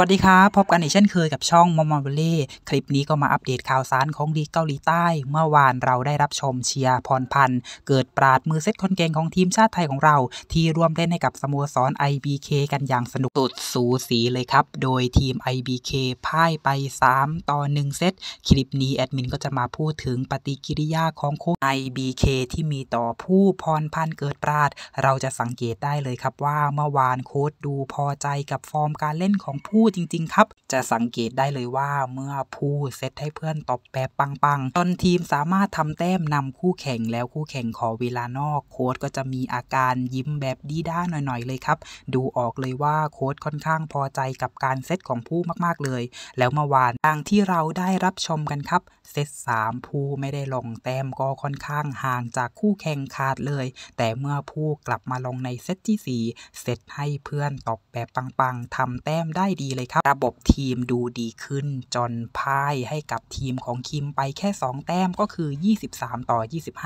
วัสดีครับ พบกันอีกเช่นเคยกับช่อง มอมมอเบล่คลิปนี้ก็มาอัปเดตข่าวสารของลีกเกาหลีใต้ เมื่อวานเราได้รับชมเชียร์พรพันธ์ เกิดปราดมือเซตคนเก่งของทีมชาติไทยของเรา ที่ร่วมเล่นให้กับสโมสร IBK กันอย่างสนุกสุดสูสีเลยครับ โดยทีม IBK พ่ายไป 3 ต่อ 1 เซต คลิปนี้แอดมินก็จะมาพูดถึงปฏิกิริยาของโค้ช IBK ที่มีต่อผู้พรพันธ์เกิดปราด เราจะสังเกตได้เลยครับว่าเมื่อวานโค้ชดูพอใจกับฟอร์มการเล่นของผู้ดจริงๆ ครับ จะสังเกตได้เลยว่าเมื่อผู้เซตให้เพื่อนตบแบบปังๆจนทีมสามารถทำแต้มนำคู่แข่งแล้วคู่แข่งขอเวลานอก โค้ดก็จะมีอาการยิ้มแบบดีด้าหน่อย ๆ เลยครับ ดูออกเลยว่าโค้ดค่อนข้างพอใจกับการเซตของผู้มากๆ เลย แล้วเมื่อวานทางที่เราได้รับชมกันครับเซตสามผู้ไม่ได้ลงแต้มก็ค่อนข้างห่างจากคู่แข่งขาดเลย แต่เมื่อผู้กลับมาลงในเซตที่ 4เซตให้เพื่อนตบแบบปังๆทำแต้มได้ดีเลยครับระบบทีมดูดีขึ้นจนพ่ายให้กับทีมของคิมไปแค่ 2 แต้มก็คือ 23 ต่อ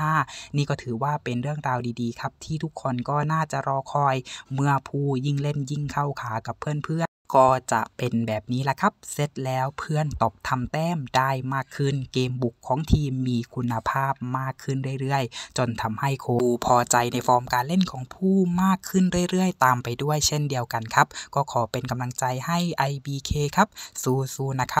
25 นี่ก็ถือว่าเป็นเรื่องราวดีๆครับที่ทุกคนก็น่าจะรอคอยเมื่อผู้ยิ่งเล่นยิ่งเข้าขากับเพื่อนๆก็จะเป็นแบบนี้ละครับ เสร็จแล้วเพื่อนตบทำแต้มได้มากขึ้น เกมบุกของทีมมีคุณภาพมากขึ้นเรื่อย ๆ จนทำให้โคพอใจในฟอร์มการเล่นของผู้มากขึ้นเรื่อย ๆ ตามไปด้วยเช่นเดียวกันครับ ก็ขอเป็นกำลังใจให้ IBK ครับ สู้ๆ นะครับ